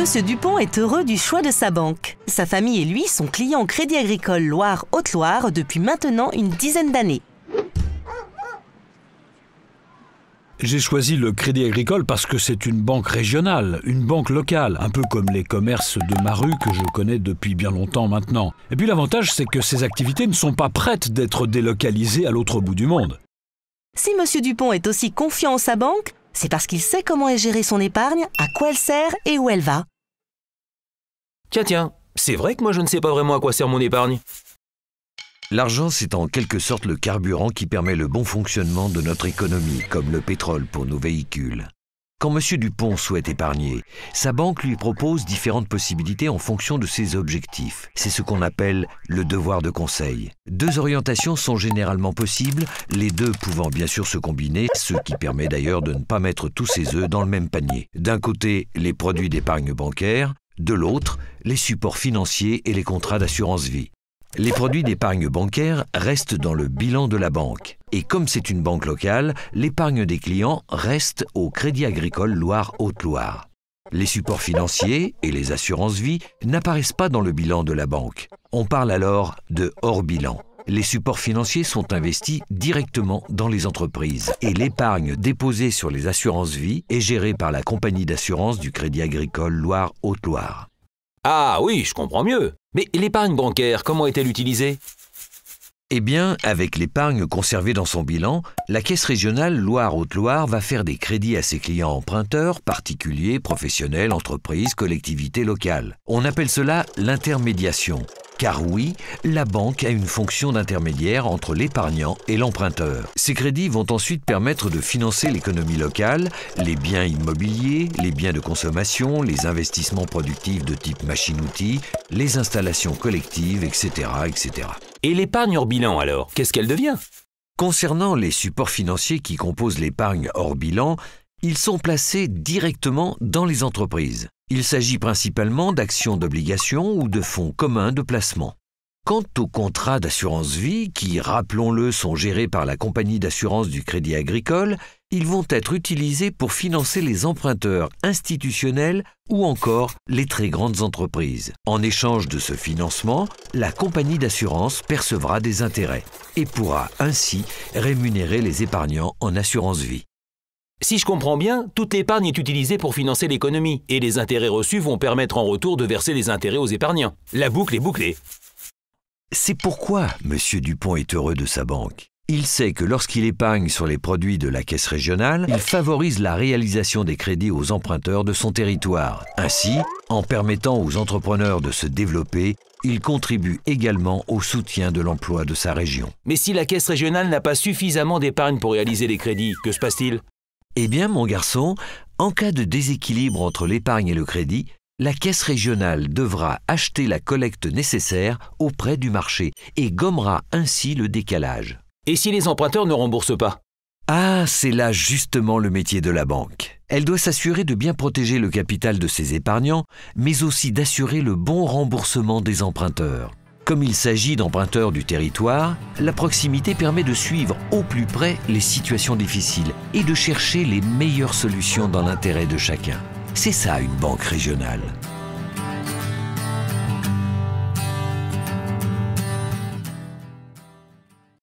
Monsieur Dupont est heureux du choix de sa banque. Sa famille et lui sont clients au Crédit Agricole Loire-Haute-Loire depuis maintenant une dizaine d'années. J'ai choisi le Crédit Agricole parce que c'est une banque régionale, une banque locale, un peu comme les commerces de ma rue que je connais depuis bien longtemps maintenant. Et puis l'avantage, c'est que ces activités ne sont pas prêtes d'être délocalisées à l'autre bout du monde. Si Monsieur Dupont est aussi confiant en sa banque, c'est parce qu'il sait comment est gérée son épargne, à quoi elle sert et où elle va. Tiens, tiens, c'est vrai que moi je ne sais pas vraiment à quoi sert mon épargne. L'argent, c'est en quelque sorte le carburant qui permet le bon fonctionnement de notre économie, comme le pétrole pour nos véhicules. Quand M. Dupont souhaite épargner, sa banque lui propose différentes possibilités en fonction de ses objectifs. C'est ce qu'on appelle le devoir de conseil. Deux orientations sont généralement possibles, les deux pouvant bien sûr se combiner, ce qui permet d'ailleurs de ne pas mettre tous ses œufs dans le même panier. D'un côté, les produits d'épargne bancaire, de l'autre, les supports financiers et les contrats d'assurance vie. Les produits d'épargne bancaire restent dans le bilan de la banque. Et comme c'est une banque locale, l'épargne des clients reste au Crédit agricole Loire-Haute-Loire. Les supports financiers et les assurances vie n'apparaissent pas dans le bilan de la banque. On parle alors de hors bilan les supports financiers sont investis directement dans les entreprises et l'épargne déposée sur les assurances vie est gérée par la compagnie d'assurance du Crédit Agricole Loire-Haute-Loire. Ah oui, je comprends mieux. Mais l'épargne bancaire, comment est-elle utilisée eh bien, avec l'épargne conservée dans son bilan, la Caisse régionale loire haute -Loire va faire des crédits à ses clients emprunteurs, particuliers, professionnels, entreprises, collectivités locales. On appelle cela l'intermédiation. Car oui, la banque a une fonction d'intermédiaire entre l'épargnant et l'emprunteur. Ces crédits vont ensuite permettre de financer l'économie locale, les biens immobiliers, les biens de consommation, les investissements productifs de type machine-outil, les installations collectives, etc. etc. Et l'épargne hors bilan alors, qu'est-ce qu'elle devient Concernant les supports financiers qui composent l'épargne hors bilan, ils sont placés directement dans les entreprises. Il s'agit principalement d'actions d'obligation ou de fonds communs de placement. Quant aux contrats d'assurance vie, qui, rappelons-le, sont gérés par la compagnie d'assurance du Crédit agricole, ils vont être utilisés pour financer les emprunteurs institutionnels ou encore les très grandes entreprises. En échange de ce financement, la compagnie d'assurance percevra des intérêts et pourra ainsi rémunérer les épargnants en assurance vie. Si je comprends bien, toute l'épargne est utilisée pour financer l'économie, et les intérêts reçus vont permettre en retour de verser les intérêts aux épargnants. La boucle est bouclée. C'est pourquoi M. Dupont est heureux de sa banque. Il sait que lorsqu'il épargne sur les produits de la caisse régionale, il favorise la réalisation des crédits aux emprunteurs de son territoire. Ainsi, en permettant aux entrepreneurs de se développer, il contribue également au soutien de l'emploi de sa région. Mais si la caisse régionale n'a pas suffisamment d'épargne pour réaliser les crédits, que se passe-t-il eh bien, mon garçon, en cas de déséquilibre entre l'épargne et le crédit, la caisse régionale devra acheter la collecte nécessaire auprès du marché et gommera ainsi le décalage. Et si les emprunteurs ne remboursent pas Ah, c'est là justement le métier de la banque. Elle doit s'assurer de bien protéger le capital de ses épargnants, mais aussi d'assurer le bon remboursement des emprunteurs. Comme il s'agit d'emprunteurs du territoire, la proximité permet de suivre au plus près les situations difficiles et de chercher les meilleures solutions dans l'intérêt de chacun. C'est ça une banque régionale.